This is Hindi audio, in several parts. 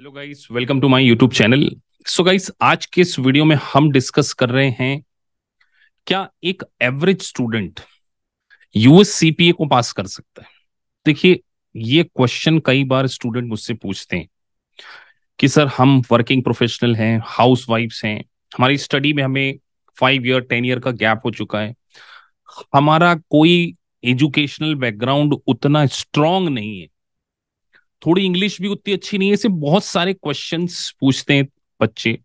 Hello guys welcome to my YouTube channel so guys आज के इस वीडियो में हम डिस्कस कर रहे हैं क्या एक एवरेज स्टूडेंट यूएस सीपीए को पास कर सकता है देखिए ये क्वेश्चन कई बार स्टूडेंट मुझसे पूछते हैं कि सर हम वर्किंग प्रोफेशनल हैं हाउस वाइफ्स हैं हमारी स्टडी में हमें फाइव ईयर टेन ईयर का गैप हो चुका है हमारा कोई एजुकेशनल बैकग्राउंड उतना स्ट्रांग नहीं है थोड़ी इंग्लिश भी उतनी अच्छी नहीं है ऐसे बहुत सारे क्वेश्चन पूछते हैं बच्चे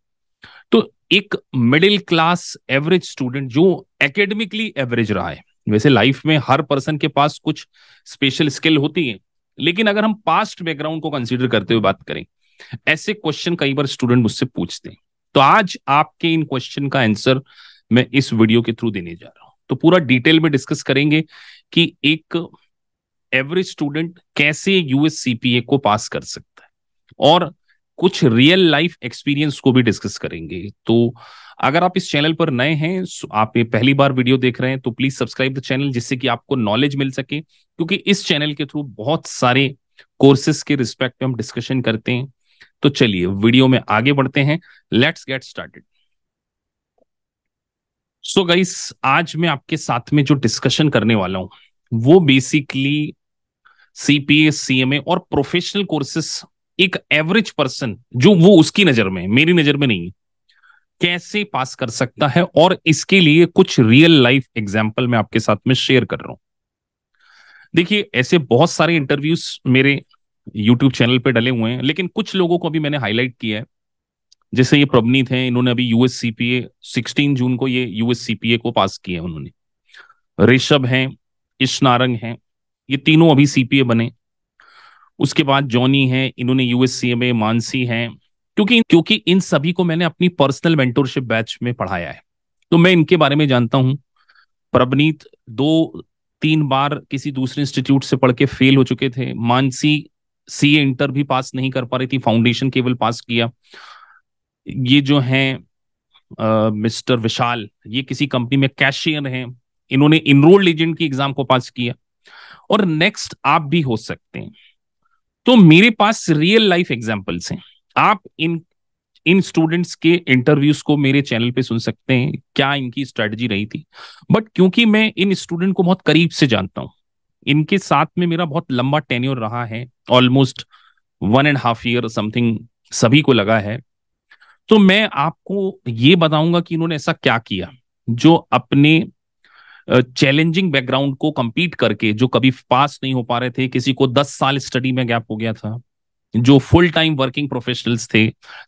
तो एक मिडिल क्लास एवरेज स्टूडेंट जो एकेडमिकली एवरेज रहा है वैसे लाइफ में हर पर्सन के पास कुछ स्पेशल स्किल होती है लेकिन अगर हम पास्ट बैकग्राउंड को कंसिडर करते हुए बात करें ऐसे क्वेश्चन कई बार स्टूडेंट मुझसे पूछते हैं तो आज आपके इन क्वेश्चन का आंसर मैं इस वीडियो के थ्रू देने जा रहा हूं तो पूरा डिटेल में डिस्कस करेंगे कि एक एवरेज स्टूडेंट कैसे यूएस सीपीए को पास कर सकता है और कुछ रियल लाइफ एक्सपीरियंस को भी डिस्कस करेंगे तो अगर आप इस चैनल पर नए हैं आप ये पहली बार वीडियो देख रहे हैं तो प्लीज सब्सक्राइब द चैनल जिससे कि आपको नॉलेज मिल सके क्योंकि इस चैनल के थ्रू बहुत सारे कोर्सेस के रिस्पेक्ट में हम डिस्कशन करते हैं तो चलिए वीडियो में आगे बढ़ते हैं let's get started so guys आज मैं आपके साथ में जो डिस्कशन करने वाला हूं वो बेसिकली सीपीए सीएमए और प्रोफेशनल कोर्सेस एक एवरेज पर्सन जो वो उसकी नजर में मेरी नजर में नहीं है कैसे पास कर सकता है और इसके लिए कुछ रियल लाइफ एग्जाम्पल मैं आपके साथ में शेयर कर रहा हूं देखिए ऐसे बहुत सारे इंटरव्यूज मेरे यूट्यूब चैनल पे डले हुए हैं लेकिन कुछ लोगों को अभी मैंने हाईलाइट किया है जैसे ये प्रबनीत हैं इन्होंने अभी यूएस सीपीए सिक्सटीन जून को ये यूएस सीपीए को पास किया है उन्होंने ऋषभ हैं इश नारंग हैं ये तीनों अभी सीपीए बने उसके बाद जॉनी है इन्होंने यूएससीए में मानसी है क्योंकि क्योंकि इन सभी को मैंने अपनी पर्सनल मेंटोरशिप बैच में पढ़ाया है तो मैं इनके बारे में जानता हूं प्रबनीत दो तीन बार किसी दूसरे इंस्टीट्यूट से पढ़ के फेल हो चुके थे मानसी सी इंटर भी पास नहीं कर पा रही थी फाउंडेशन केवल पास किया ये जो है मिस्टर विशाल ये किसी कंपनी में कैशियर हैं इन्होंने इनरोल्ड एजेंट की एग्जाम को पास किया और नेक्स्ट आप भी हो सकते हैं तो मेरे पास रियल लाइफ एग्जाम्पल्स हैं आप इन इन स्टूडेंट्स के इंटरव्यूज को मेरे चैनल पे सुन सकते हैं क्या इनकी स्ट्रेटजी रही थी बट क्योंकि मैं इन स्टूडेंट को बहुत करीब से जानता हूं इनके साथ में मेरा बहुत लंबा टेन्योर रहा है almost one and half year something सभी को लगा है तो मैं आपको ये बताऊंगा कि इन्होंने ऐसा क्या किया जो अपने चैलेंजिंग बैकग्राउंड को कंपीट करके जो कभी पास नहीं हो पा रहे थे किसी को दस साल स्टडी में गैप हो गया था जो फुल टाइम वर्किंग प्रोफेशनल्स थे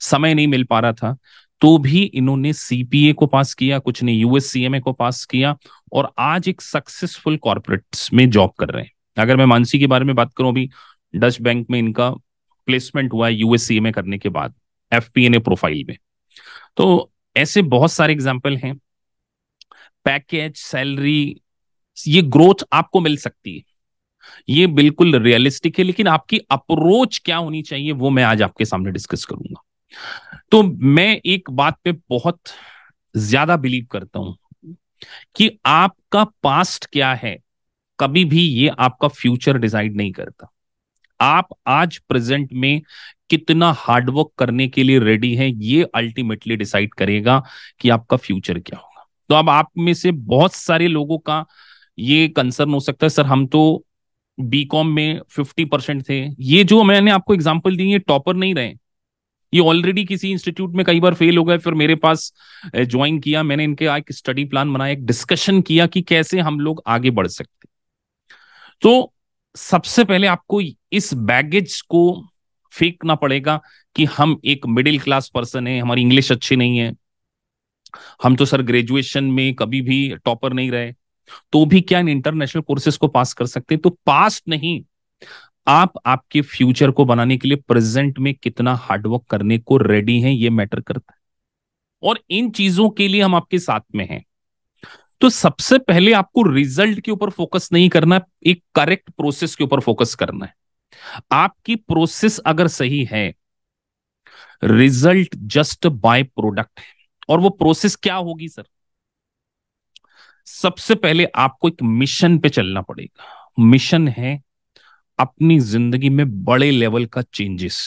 समय नहीं मिल पा रहा था तो भी इन्होंने सीपीए को पास किया कुछ ने यूएससीएमए को पास किया और आज एक सक्सेसफुल कॉर्पोरेट में जॉब कर रहे हैं अगर मैं मानसी के बारे में बात करूं अभी डच बैंक में इनका प्लेसमेंट हुआ है यूएससीएमए करने के बाद एफ प्रोफाइल में तो ऐसे बहुत सारे एग्जाम्पल हैं पैकेज सैलरी ये ग्रोथ आपको मिल सकती है ये बिल्कुल रियलिस्टिक है लेकिन आपकी अप्रोच क्या होनी चाहिए वो मैं आज आपके सामने डिस्कस करूंगा तो मैं एक बात पे बहुत ज्यादा बिलीव करता हूं कि आपका पास्ट क्या है कभी भी ये आपका फ्यूचर डिसाइड नहीं करता आप आज प्रेजेंट में कितना हार्डवर्क करने के लिए रेडी हैं ये अल्टीमेटली डिसाइड करेगा कि आपका फ्यूचर क्या हो तो अब आप में से बहुत सारे लोगों का ये कंसर्न हो सकता है सर हम तो बी कॉम में फिफ्टी परसेंट थे ये जो मैंने आपको एग्जाम्पल दी ये टॉपर नहीं रहे ये ऑलरेडी किसी इंस्टीट्यूट में कई बार फेल हो गए फिर मेरे पास ज्वाइन किया मैंने इनके एक स्टडी प्लान बनाया एक डिस्कशन किया कि कैसे हम लोग आगे बढ़ सकते तो सबसे पहले आपको इस बैगेज को फेंकना पड़ेगा कि हम एक मिडिल क्लास पर्सन है हमारी इंग्लिश अच्छी नहीं है हम तो सर ग्रेजुएशन में कभी भी टॉपर नहीं रहे तो भी क्या इन इंटरनेशनल कोर्सेज को पास कर सकते तो पास नहीं आप आपके फ्यूचर को बनाने के लिए प्रेजेंट में कितना हार्डवर्क करने को रेडी हैं ये मैटर करता है और इन चीजों के लिए हम आपके साथ में हैं तो सबसे पहले आपको रिजल्ट के ऊपर फोकस नहीं करना एक करेक्ट प्रोसेस के ऊपर फोकस करना है आपकी प्रोसेस अगर सही है रिजल्ट जस्ट बाय प्रोडक्ट है और वो प्रोसेस क्या होगी सर सबसे पहले आपको एक मिशन पे चलना पड़ेगा मिशन है अपनी जिंदगी में बड़े लेवल का चेंजेस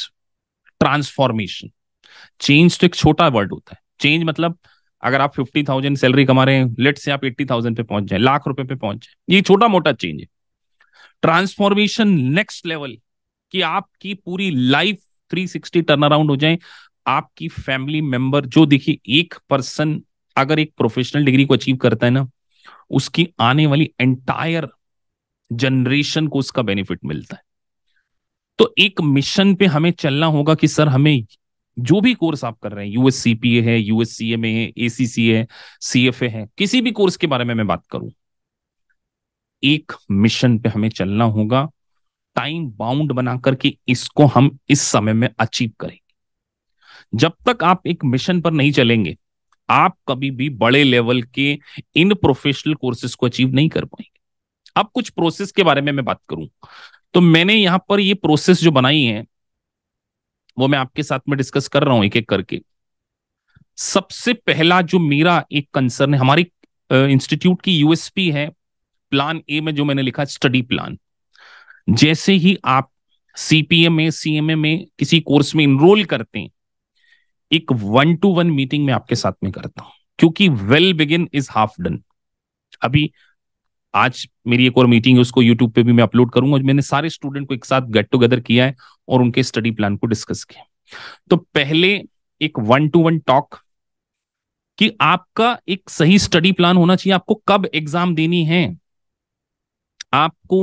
ट्रांसफॉर्मेशन चेंज तो एक छोटा वर्ड होता है चेंज मतलब अगर आप फिफ्टी थाउजेंड सैलरी कमा रहे हैं लेट से आप एट्टी थाउजेंड पे पहुंच जाए लाख रुपए पे पहुंच जाए ये छोटा मोटा चेंज है ट्रांसफॉर्मेशन नेक्स्ट लेवल कि आपकी पूरी लाइफ 360 टर्न अराउंड हो जाए आपकी फैमिली मेंबर जो देखिए एक पर्सन अगर एक प्रोफेशनल डिग्री को अचीव करता है ना उसकी आने वाली एंटायर जनरेशन को उसका बेनिफिट मिलता है तो एक मिशन पे हमें चलना होगा कि सर हमें जो भी कोर्स आप कर रहे हैं यूएससीपीए है यूएससीए में है एसीसी है सीएफए है किसी भी कोर्स के बारे में मैं बात करूं एक मिशन पे हमें चलना होगा टाइम बाउंड बना करके इसको हम इस समय में अचीव करें जब तक आप एक मिशन पर नहीं चलेंगे आप कभी भी बड़े लेवल के इन प्रोफेशनल कोर्सेज को अचीव नहीं कर पाएंगे अब कुछ प्रोसेस के बारे में मैं बात करूं तो मैंने यहां पर ये प्रोसेस जो बनाई है वो मैं आपके साथ में डिस्कस कर रहा हूं एक एक करके सबसे पहला जो मेरा एक कंसर्न है हमारी इंस्टीट्यूट की यूएसपी है प्लान ए में जो मैंने लिखा स्टडी प्लान जैसे ही आप सीपीएम में सीएमए में किसी कोर्स में इनरोल करते हैं एक वन टू वन मीटिंग में आपके साथ में करता हूं क्योंकि well begin is half done अभी आज मेरी एक और मीटिंग है उसको यूट्यूब पे भी मैं अपलोड करूंगा मैंने सारे स्टूडेंट को एक साथ गेट टुगेदर किया है और उनके स्टडी प्लान को डिस्कस किया तो पहले एक वन टू वन टॉक कि आपका एक सही स्टडी प्लान होना चाहिए आपको कब एग्जाम देनी है आपको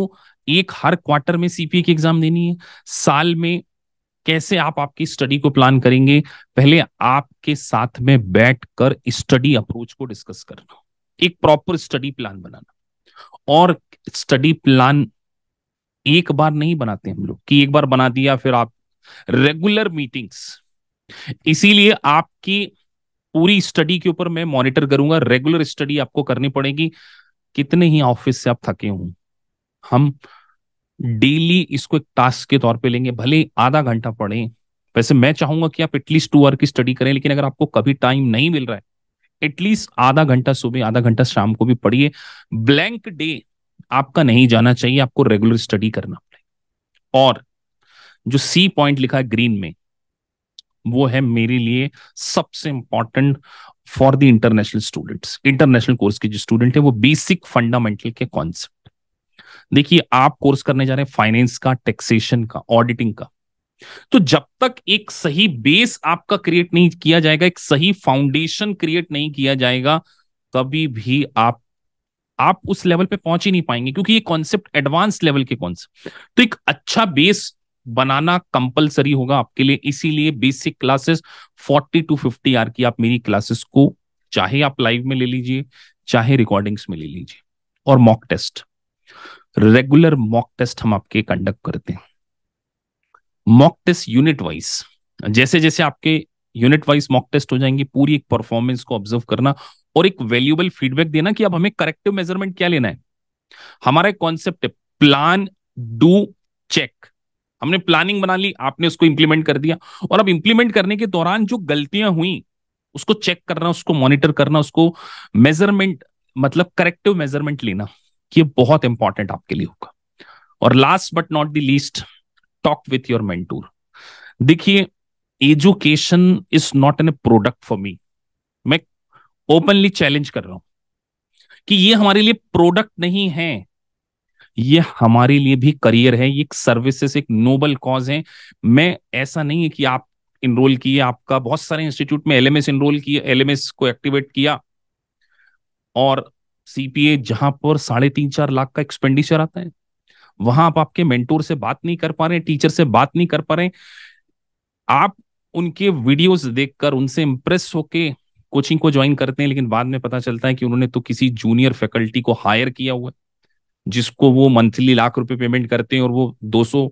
एक हर क्वार्टर में सीपीए की एग्जाम देनी है साल में कैसे आप आपकी स्टडी को प्लान करेंगे पहले आपके साथ में बैठकर स्टडी अप्रोच को डिस्कस करना एक प्रॉपर स्टडी प्लान बनाना और स्टडी प्लान एक बार नहीं बनाते हम लोग कि एक बार बना दिया फिर आप रेगुलर मीटिंग्स इसीलिए आपकी पूरी स्टडी के ऊपर मैं मॉनिटर करूंगा रेगुलर स्टडी आपको करनी पड़ेगी कितने ही ऑफिस से आप थके हों हम डेली इसको एक टास्क के तौर पे लेंगे भले आधा घंटा पढ़े वैसे मैं चाहूंगा कि आप एटलीस्ट टू आवर की स्टडी करें लेकिन अगर आपको कभी टाइम नहीं मिल रहा है एटलीस्ट आधा घंटा सुबह आधा घंटा शाम को भी पढ़िए ब्लैंक डे आपका नहीं जाना चाहिए आपको रेगुलर स्टडी करना और जो सी पॉइंट लिखा है ग्रीन में वो है मेरे लिए सबसे important for the international students international course के जो स्टूडेंट है वो बेसिक फंडामेंटल के कॉन्सेप्ट देखिए आप कोर्स करने जा रहे हैं फाइनेंस का टैक्सेशन का ऑडिटिंग का तो जब तक एक सही बेस आपका क्रिएट नहीं किया जाएगा एक सही फाउंडेशन क्रिएट नहीं किया जाएगा कभी भी आप आप उस लेवल पे पहुंच ही नहीं पाएंगे क्योंकि ये कॉन्सेप्ट एडवांस लेवल के कॉन्सेप्ट तो एक अच्छा बेस बनाना कंपलसरी होगा आपके लिए इसीलिए बेसिक क्लासेस 40 टू 50 आर की आप मेरी क्लासेस को चाहे आप लाइव में ले लीजिए चाहे रिकॉर्डिंग्स में ले लीजिए और mock test regular mock test हम आपके कंडक्ट करते हैं मॉक टेस्ट यूनिट वाइज जैसे जैसे आपके यूनिट वाइज मॉक टेस्ट हो जाएंगे पूरी एक परफॉर्मेंस को ऑब्जर्व करना और एक वैल्यूएबल फीडबैक देना कि अब हमें करेक्टिव मेजरमेंट क्या लेना है हमारा एक कॉन्सेप्ट है प्लान डू चेक हमने प्लानिंग बना ली आपने उसको इंप्लीमेंट कर दिया और अब इंप्लीमेंट करने के दौरान जो गलतियां हुई उसको चेक करना उसको मॉनिटर करना उसको मेजरमेंट मतलब करेक्टिव मेजरमेंट लेना ये बहुत इंपॉर्टेंट आपके लिए होगा और last but not the least talk with your mentor देखिए education is not an a product for me मैं ओपनली चैलेंज कर रहा हूं कि ये हमारे लिए प्रोडक्ट नहीं है ये हमारे लिए भी करियर है ये एक सर्विसेस एक नोबल कॉज है मैं ऐसा नहीं है कि आप इनरोल किए आपका बहुत सारे इंस्टीट्यूट में एलएमएस इनरोल किया एलएमएस को एक्टिवेट किया और सीपीए जहां पर साढ़े तीन चार लाख का एक्सपेंडिचर आता है वहां आप आपके मेंटोर से बात नहीं कर पा रहे टीचर से बात नहीं कर पा रहे आप उनके वीडियोस देखकर उनसे इम्प्रेस होके कोचिंग को ज्वाइन करते हैं लेकिन बाद में पता चलता है कि उन्होंने तो किसी जूनियर फैकल्टी को हायर किया हुआ है जिसको वो मंथली लाख रुपए पेमेंट करते हैं और वो 200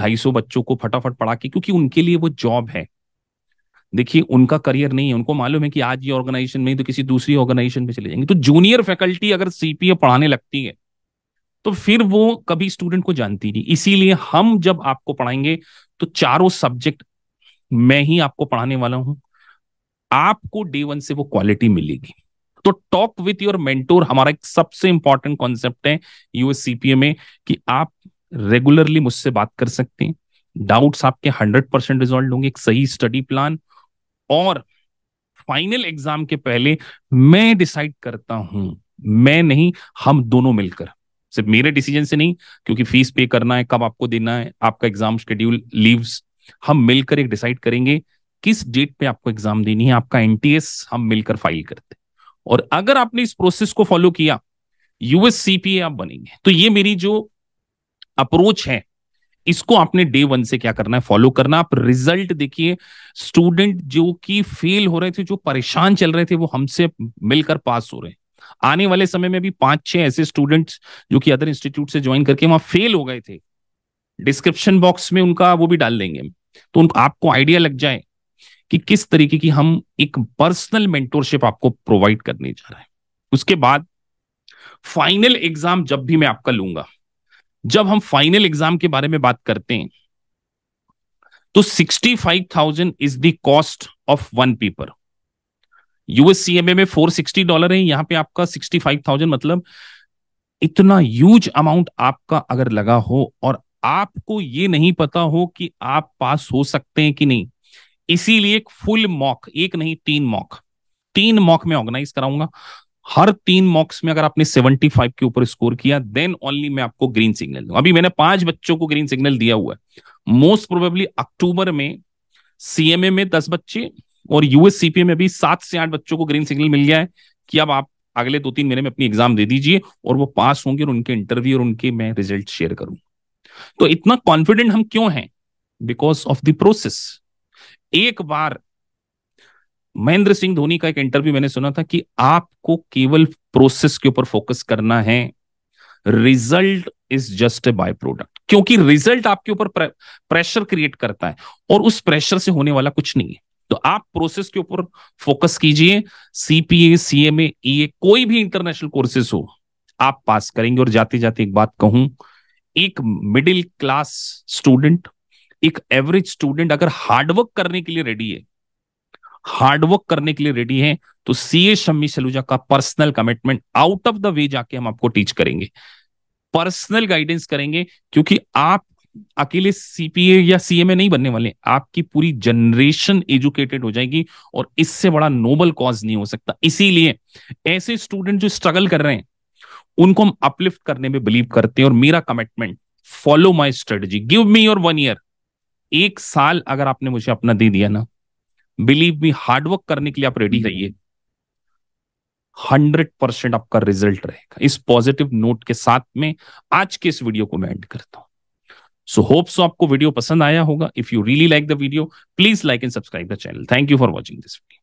250 बच्चों को फटाफट पढ़ा के क्योंकि उनके लिए वो जॉब है देखिए उनका करियर नहीं है उनको मालूम है कि आज ये ऑर्गेनाइजेशन में ही तो किसी दूसरी ऑर्गेनाइजेशन में चले जाएंगे तो जूनियर फैकल्टी अगर सीपीए पढ़ाने लगती है तो फिर वो कभी स्टूडेंट को जानती नहीं इसीलिए हम जब आपको पढ़ाएंगे तो चारों सब्जेक्ट मैं ही आपको पढ़ाने वाला हूं आपको डे वन से वो क्वालिटी मिलेगी तो टॉक विथ योर मेंटोर हमारा एक सबसे इंपॉर्टेंट कॉन्सेप्ट है यूएससीपीए में कि आप रेगुलरली मुझसे बात कर सकते हैं डाउट्स आपके हंड्रेड परसेंट रिजॉल्व होंगे एक सही स्टडी प्लान और फाइनल एग्जाम के पहले मैं डिसाइड करता हूं मैं नहीं हम दोनों मिलकर सिर्फ मेरे डिसीजन से नहीं क्योंकि फीस पे करना है कब आपको देना है आपका एग्जाम शेड्यूल लीव्स हम मिलकर एक डिसाइड करेंगे किस डेट पे आपको एग्जाम देनी है आपका एनटीएस हम मिलकर फाइल करते और अगर आपने इस प्रोसेस को फॉलो किया यूएससीपीए आप बनेंगे तो ये मेरी जो अप्रोच है इसको आपने डे वन से क्या करना है फॉलो करना आप रिजल्ट देखिए स्टूडेंट जो कि फेल हो रहे थे जो परेशान चल रहे थे वो हमसे मिलकर पास हो रहे हैं आने वाले समय में भी पांच छह ऐसे स्टूडेंट्स जो कि अदर इंस्टीट्यूट से ज्वाइन करके वहां फेल हो गए थे डिस्क्रिप्शन बॉक्स में उनका वो भी डाल देंगे तो आपको आइडिया लग जाए कि किस तरीके की हम एक पर्सनल मेंटोरशिप आपको प्रोवाइड करने जा रहे हैं उसके बाद फाइनल एग्जाम जब भी मैं आपका लूंगा जब हम फाइनल एग्जाम के बारे में बात करते हैं तो 65,000 is the cost of one paper US CMA में 460 डॉलर है यहां पे आपका 65,000 मतलब इतना ह्यूज अमाउंट आपका अगर लगा हो और आपको ये नहीं पता हो कि आप पास हो सकते हैं कि नहीं इसीलिए एक फुल मॉक एक नहीं तीन मॉक तीन मॉक में ऑर्गेनाइज कराऊंगा हर तीन मॉक्स में अगर आपने 75 के ऊपर स्कोर किया देन ओनली मैं आपको ग्रीन सिग्नल दूं अभी मैंने पांच बच्चों को ग्रीन सिग्नल दिया हुआ है मोस्ट प्रोबेबली अक्टूबर में सीएमए में दस बच्चे और यूएससीपीए में भी सात से आठ बच्चों को ग्रीन सिग्नल मिल गया है कि अब आप अगले दो तीन महीने में अपनी एग्जाम दे दीजिए और वो पास होंगे और उनके इंटरव्यू और उनके मैं रिजल्ट शेयर करूं तो इतना कॉन्फिडेंट हम क्यों हैं बिकॉज ऑफ द प्रोसेस एक बार महेंद्र सिंह धोनी का एक इंटरव्यू मैंने सुना था कि आपको केवल प्रोसेस के ऊपर फोकस करना है result is just a by product क्योंकि रिजल्ट आपके ऊपर प्रेशर क्रिएट करता है और उस प्रेशर से होने वाला कुछ नहीं है तो आप प्रोसेस के ऊपर फोकस कीजिए सीपीए सीएमए ईए कोई भी इंटरनेशनल कोर्सेस हो आप पास करेंगे और जाते जाते एक बात कहूं एक मिडिल क्लास स्टूडेंट एक एवरेज स्टूडेंट अगर हार्डवर्क करने के लिए रेडी है हार्डवर्क करने के लिए रेडी हैं तो सीए शम्मी सलूजा का personal commitment out of the way जाके हम आपको टीच करेंगे पर्सनल गाइडेंस करेंगे क्योंकि आप अकेले सीपीए या सीए में नहीं बनने वाले आपकी पूरी जनरेशन एजुकेटेड हो जाएगी और इससे बड़ा नोबल कॉज नहीं हो सकता इसीलिए ऐसे स्टूडेंट जो स्ट्रगल कर रहे हैं उनको हम अपलिफ्ट करने में बिलीव करते हैं और मेरा commitment follow my strategy give me your one year एक साल अगर आपने मुझे अपना दे दिया ना बिलीव मी हार्डवर्क करने के लिए आप रेडी हम्म। रहिए हंड्रेड परसेंट आपका रिजल्ट रहेगा इस पॉजिटिव नोट के साथ में आज के इस वीडियो को मैं एंड करता हूं सो होप सो आपको वीडियो पसंद आया होगा if you really like the video please like and subscribe the channel thank you for watching this video